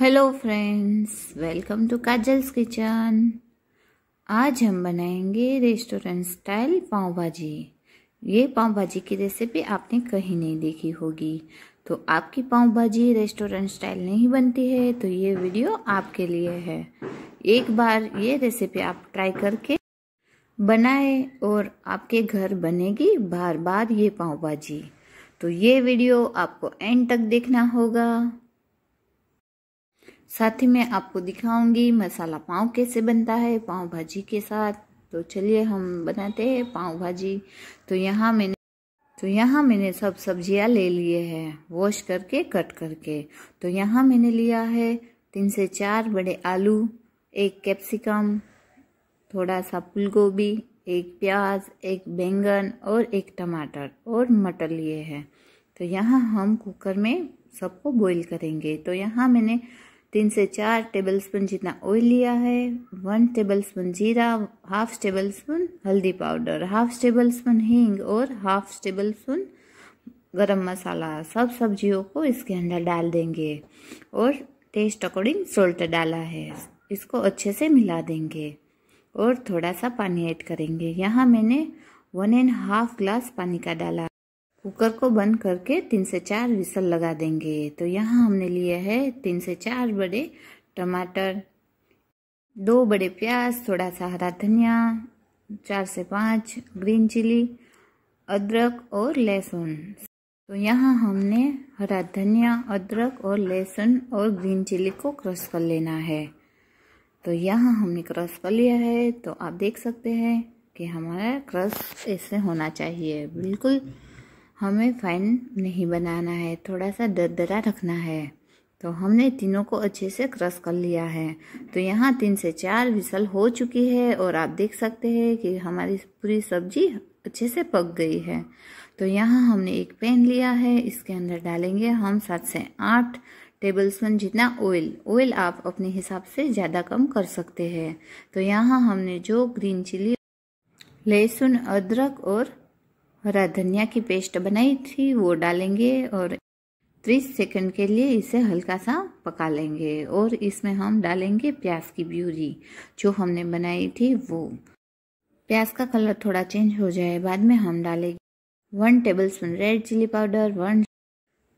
hello friends welcome to Kajal's kitchen आज हम बनाएंगे रेस्टोरेंट स्टाइल पाव भाजी ये पाव भाजी की रेसिपी आपने कहीं नहीं देखी होगी तो आपकी पाव भाजी रेस्टोरेंट स्टाइल नहीं बनती है तो ये वीडियो आपके लिए है एक बार ये रेसिपी आप ट्राई करके बनाए और आपके घर बनेगी बार बार ये पाव भाजी तो ये वीडियो आपको एंड तक देखना होगा साथ ही मैं आपको दिखाऊंगी मसाला पाव कैसे बनता है पाव भाजी के साथ तो चलिए हम बनाते हैं पाव भाजी तो यहाँ मैंने तो यहाँ मैंने सब सब्जियाँ ले लिए हैं वॉश करके कट करके तो यहाँ मैंने लिया है तीन से चार बड़े आलू एक कैप्सिकम थोड़ा सा फूल गोभी एक प्याज एक बैंगन और एक टमाटर और मटर लिए हैं तो यहाँ हम कुकर में सबको बॉईल करेंगे तो यहाँ मैंने तीन से चार टेबलस्पून जितना ऑयल लिया है वन टेबलस्पून जीरा हाफ टेबलस्पून हल्दी पाउडर हाफ टेबलस्पून हींग और हाफ टेबलस्पून गरम मसाला सब सब्जियों को इसके अंदर डाल देंगे और टेस्ट अकॉर्डिंग सोल्ट डाला है इसको अच्छे से मिला देंगे और थोड़ा सा पानी ऐड करेंगे यहाँ मैंने वन एंड हाफ ग्लास पानी का डाला कुकर को बंद करके तीन से चार विसल लगा देंगे तो यहाँ हमने लिया है तीन से चार बड़े टमाटर दो बड़े प्याज थोड़ा सा हरा धनिया चार से पाँच ग्रीन चिली अदरक और लहसुन तो यहाँ हमने हरा धनिया अदरक और लहसुन और ग्रीन चिली को क्रश कर लेना है तो यहाँ हमने क्रश कर लिया है तो आप देख सकते हैं कि हमारा क्रश ऐसे होना चाहिए बिल्कुल हमें फाइन नहीं बनाना है थोड़ा सा दरदरा रखना है तो हमने तीनों को अच्छे से क्रश कर लिया है तो यहाँ तीन से चार विसल हो चुकी है और आप देख सकते हैं कि हमारी पूरी सब्जी अच्छे से पक गई है तो यहाँ हमने एक पैन लिया है इसके अंदर डालेंगे हम सात से आठ टेबल स्पून जितना ऑयल ऑयल आप अपने हिसाब से ज़्यादा कम कर सकते हैं तो यहाँ हमने जो ग्रीन चिली लहसुन अदरक और हरा धनिया की पेस्ट बनाई थी वो डालेंगे और 30 सेकंड के लिए इसे हल्का सा पका लेंगे और इसमें हम डालेंगे प्याज की ब्यूरी जो हमने बनाई थी वो प्याज का कलर थोड़ा चेंज हो जाए बाद में हम डालेंगे one tablespoon red chilli powder one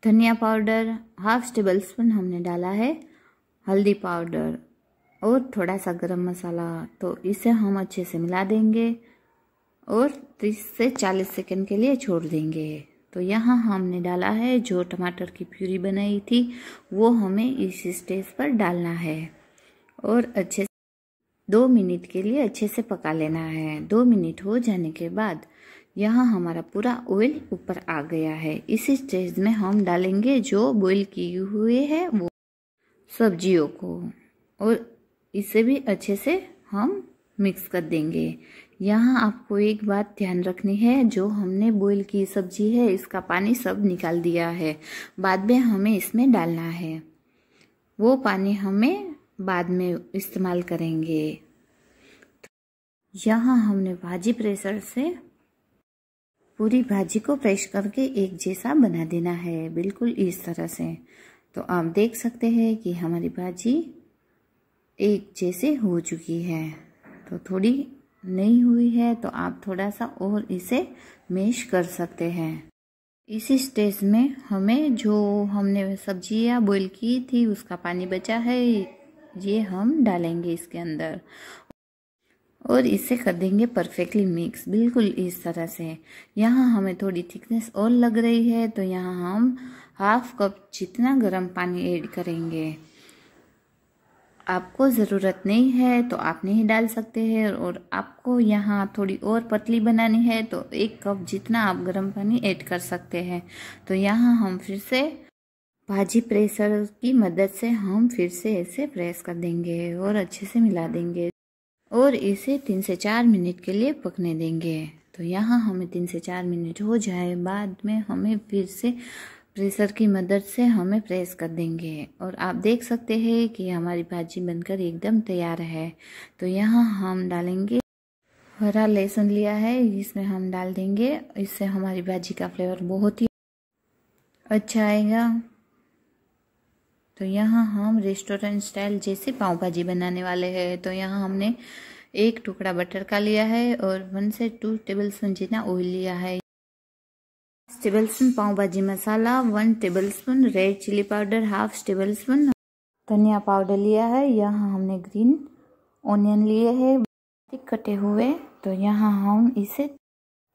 धनिया पाउडर हाफ टेबल स्पून हमने डाला है हल्दी पाउडर और थोड़ा सा गरम मसाला तो इसे हम अच्छे से मिला देंगे और 30 से 40 सेकंड के लिए छोड़ देंगे तो यहाँ हमने डाला है जो टमाटर की प्यूरी बनाई थी वो हमें इस स्टेज पर डालना है और अच्छे से दो मिनट के लिए अच्छे से पका लेना है दो मिनट हो जाने के बाद यहाँ हमारा पूरा ऑयल ऊपर आ गया है इसी स्टेज में हम डालेंगे जो बॉईल किए हुए है वो सब्जियों को और इसे भी अच्छे से हम मिक्स कर देंगे यहाँ आपको एक बात ध्यान रखनी है जो हमने बॉईल की सब्जी है इसका पानी सब निकाल दिया है बाद में हमें इसमें डालना है वो पानी हमें बाद में इस्तेमाल करेंगे यहाँ हमने भाजी प्रेशर से पूरी भाजी को प्रेस करके एक जैसा बना देना है बिल्कुल इस तरह से तो आप देख सकते हैं कि हमारी भाजी एक जैसे हो चुकी है तो थोड़ी नहीं हुई है तो आप थोड़ा सा और इसे मेश कर सकते हैं इसी स्टेज में हमें जो हमने सब्जियां बॉईल की थी उसका पानी बचा है ये हम डालेंगे इसके अंदर और इसे कर देंगे परफेक्टली मिक्स बिल्कुल इस तरह से यहाँ हमें थोड़ी थिकनेस और लग रही है तो यहाँ हम हाफ कप जितना गर्म पानी ऐड करेंगे आपको ज़रूरत नहीं है तो आप नहीं डाल सकते हैं और आपको यहाँ थोड़ी और पतली बनानी है तो एक कप जितना आप गर्म पानी ऐड कर सकते हैं तो यहाँ हम फिर से भाजी प्रेसर की मदद से हम फिर से ऐसे प्रेस कर देंगे और अच्छे से मिला देंगे और इसे तीन से चार मिनट के लिए पकने देंगे तो यहाँ हमें तीन से चार मिनट हो जाए बाद में हमें फिर से प्रेशर की मदद से हमें प्रेस कर देंगे और आप देख सकते हैं कि हमारी भाजी बनकर एकदम तैयार है तो यहाँ हम डालेंगे हरा लहसुन लिया है इसमें हम डाल देंगे इससे हमारी भाजी का फ्लेवर बहुत ही अच्छा आएगा तो यहाँ हम रेस्टोरेंट स्टाइल जैसे पाव भाजी बनाने वाले हैं तो यहाँ हमने एक टुकड़ा बटर का लिया है और वन से टू टेबल स्पून जितना ऑयल लिया है tablespoon pav bhaji masala one tablespoon red chilli powder half tablespoon धनिया पाउडर लिया है यहाँ हमने ग्रीन ऑनियन लिए है कटे हुए तो यहाँ हम इसे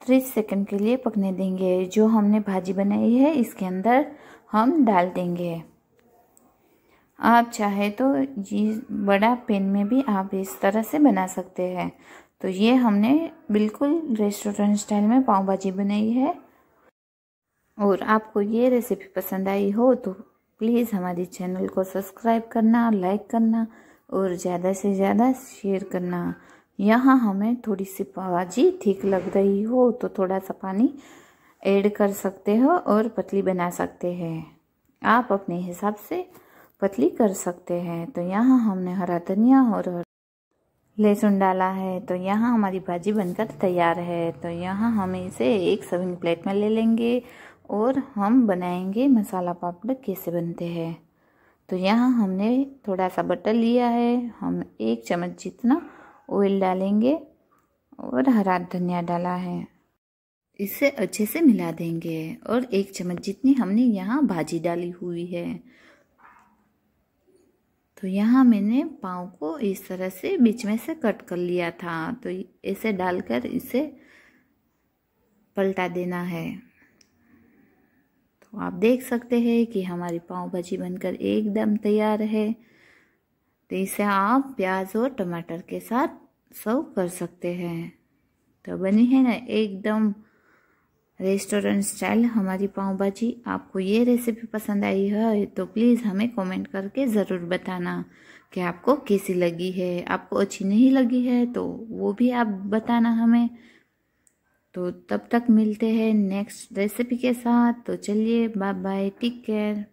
तीस सेकंड के लिए पकने देंगे जो हमने भाजी बनाई है इसके अंदर हम डाल देंगे आप चाहे तो ये बड़ा पेन में भी आप इस तरह से बना सकते हैं तो ये हमने बिल्कुल रेस्टोरेंट स्टाइल में पाव भाजी बनाई है और आपको ये रेसिपी पसंद आई हो तो प्लीज़ हमारे चैनल को सब्सक्राइब करना लाइक करना और ज़्यादा से ज़्यादा शेयर करना यहाँ हमें थोड़ी सी भाजी ठीक लग रही हो तो थोड़ा सा पानी ऐड कर सकते हो और पतली बना सकते हैं आप अपने हिसाब से पतली कर सकते हैं तो यहाँ हमने हरा धनिया और लहसुन डाला है तो यहाँ हमारी भाजी बनकर तैयार है तो यहाँ हम इसे एक सर्विंग प्लेट में ले लेंगे और हम बनाएंगे मसाला पापड़ कैसे बनते हैं तो यहाँ हमने थोड़ा सा बटर लिया है हम एक चम्मच जितना ऑयल डालेंगे और हरा धनिया डाला है इसे अच्छे से मिला देंगे और एक चम्मच जितनी हमने यहाँ भाजी डाली हुई है तो यहाँ मैंने पाव को इस तरह से बीच में से कट कर लिया था तो ऐसे डालकर इसे पलटा देना है तो आप देख सकते हैं कि हमारी पाव भाजी बनकर एकदम तैयार है तो इसे आप प्याज और टमाटर के साथ सर्व कर सकते हैं तो बनी है ना एकदम रेस्टोरेंट स्टाइल हमारी पाव भाजी आपको ये रेसिपी पसंद आई है तो प्लीज़ हमें कमेंट करके ज़रूर बताना कि आपको कैसी लगी है आपको अच्छी नहीं लगी है तो वो भी आप बताना हमें तो तब तक मिलते हैं नेक्स्ट रेसिपी के साथ तो चलिए बाय बाय टेक केयर